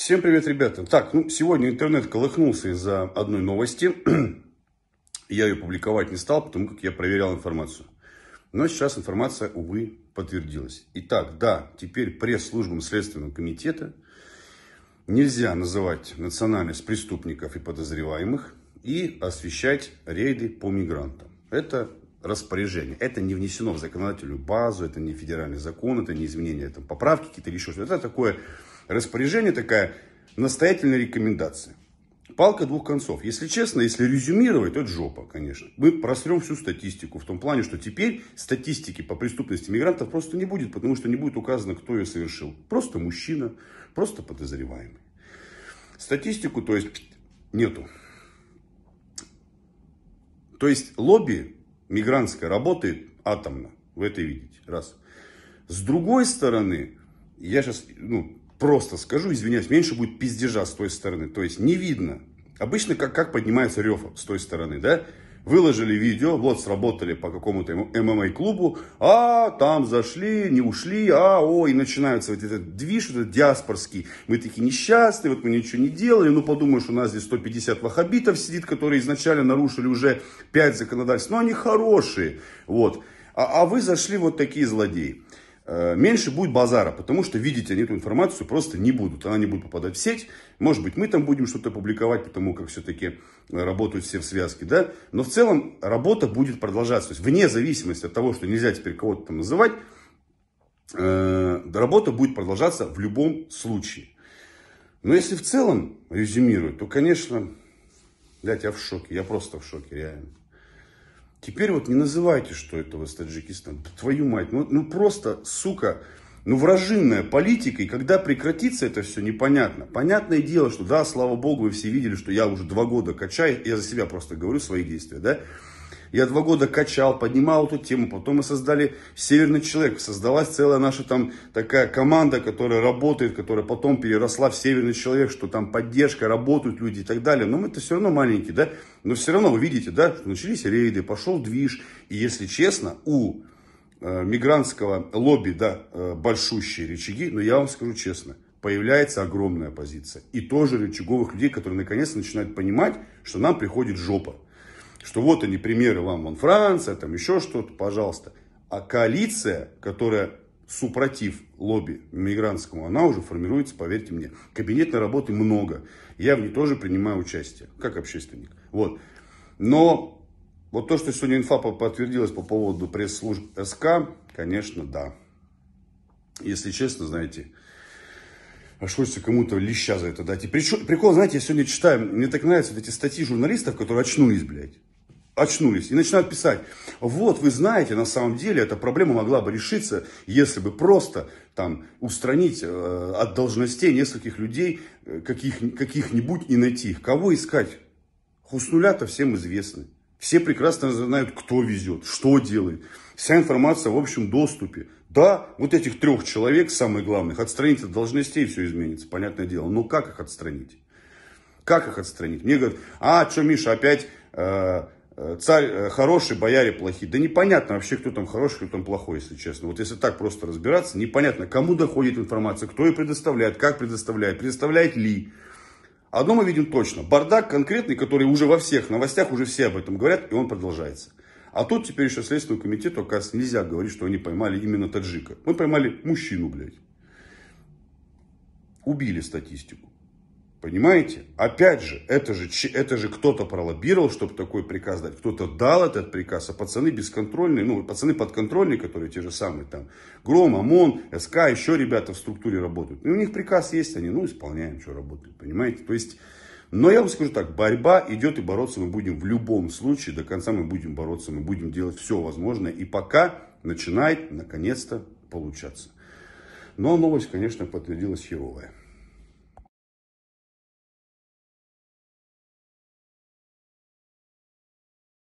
Всем привет, ребята. Так, ну, сегодня интернет колыхнулся из-за одной новости. я ее публиковать не стал, потому как я проверял информацию. Но сейчас информация, увы, подтвердилась. Итак, да, теперь пресс-службам Следственного комитета нельзя называть национальность преступников и подозреваемых и освещать рейды по мигрантам. Это распоряжение. Это не внесено в законодательную базу, это не федеральный закон, это не изменение. там, поправки какие-то или еще что-то. Это такое Распоряжение такая настоятельная рекомендация. Палка двух концов. Если честно, если резюмировать, то это жопа, конечно. Мы просрем всю статистику в том плане, что теперь статистики по преступности мигрантов просто не будет, потому что не будет указано, кто ее совершил. Просто мужчина, просто подозреваемый. Статистику, то есть, нету. То есть, лобби мигрантское работает атомно. Вы это видите. Раз. С другой стороны, я сейчас, ну, просто скажу, извиняюсь, меньше будет пиздежа с той стороны. То есть не видно. Обычно как, как поднимается рев с той стороны, да? Выложили видео, вот сработали по какому-то ММА-клубу, а там зашли, не ушли, а о, и начинается вот этот движ, вот этот диаспорский. Мы такие несчастные, вот мы ничего не делали, ну подумаешь, у нас здесь 150 вахабитов сидит, которые изначально нарушили уже 5 законодательств, но они хорошие, вот. А, а вы зашли вот такие злодеи. Э, меньше будет базара, потому что видеть они эту информацию просто не будут. Она не будет попадать в сеть. Может быть, мы там будем что-то публиковать, потому как все-таки э, работают все в связке, да. Но в целом работа будет продолжаться. То есть, вне зависимости от того, что нельзя теперь кого-то там называть, э, работа будет продолжаться в любом случае. Но если в целом резюмирую, то, конечно, блядь, я в шоке. Я просто в шоке, реально. Теперь вот не называйте, что это вы с Таджикистаном. Твою мать, ну, ну просто, сука, ну вражинная политика. И когда прекратится это все, непонятно. Понятное дело, что да, слава богу, вы все видели, что я уже два года качаю. Я за себя просто говорю свои действия, да. Я два года качал, поднимал эту тему. Потом мы создали «Северный человек». Создалась целая наша там такая команда, которая работает, которая потом переросла в «Северный человек», что там поддержка, работают люди и так далее. Но мы это все равно маленькие, да? Но все равно, вы видите, да, что начались рейды, пошел движ. И если честно, у э, мигрантского лобби, да, э, большущие рычаги, но я вам скажу честно – появляется огромная позиция И тоже рычаговых людей, которые наконец начинают понимать, что нам приходит жопа что вот они примеры вам, вон Франция, там еще что-то, пожалуйста. А коалиция, которая супротив лобби мигрантскому, она уже формируется, поверьте мне. Кабинетной работы много. Я в ней тоже принимаю участие, как общественник. Вот. Но вот то, что сегодня инфа подтвердилась по поводу пресс-служб СК, конечно, да. Если честно, знаете, аж хочется кому-то леща за это дать. И прикол, знаете, я сегодня читаю, мне так нравятся вот эти статьи журналистов, которые очнулись, блядь очнулись и начинают писать, вот вы знаете, на самом деле эта проблема могла бы решиться, если бы просто там устранить э, от должностей нескольких людей э, каких, каких-нибудь и найти их. Кого искать? Хуснуля-то всем известны. Все прекрасно знают, кто везет, что делает. Вся информация в общем доступе. Да, вот этих трех человек, самых главных, отстранить от должностей все изменится, понятное дело. Но как их отстранить? Как их отстранить? Мне говорят, а, что, Миша, опять э, Э, царь э, хороший, бояре плохие. Да непонятно вообще, кто там хороший, кто там плохой, если честно. Вот если так просто разбираться, непонятно, кому доходит информация, кто ее предоставляет, как предоставляет, предоставляет ли. Одно мы видим точно. Бардак конкретный, который уже во всех новостях, уже все об этом говорят, и он продолжается. А тут теперь еще Следственному комитету, оказывается, нельзя говорить, что они поймали именно таджика. Мы поймали мужчину, блядь. Убили статистику. Понимаете? Опять же, это же, это же кто-то пролоббировал, чтобы такой приказ дать. Кто-то дал этот приказ, а пацаны бесконтрольные, ну, пацаны подконтрольные, которые те же самые там, Гром, ОМОН, СК, еще ребята в структуре работают. И у них приказ есть, они, ну, исполняем, что работают, понимаете? То есть, но я вам скажу так, борьба идет и бороться мы будем в любом случае, до конца мы будем бороться, мы будем делать все возможное. И пока начинает, наконец-то, получаться. Но новость, конечно, подтвердилась херовая.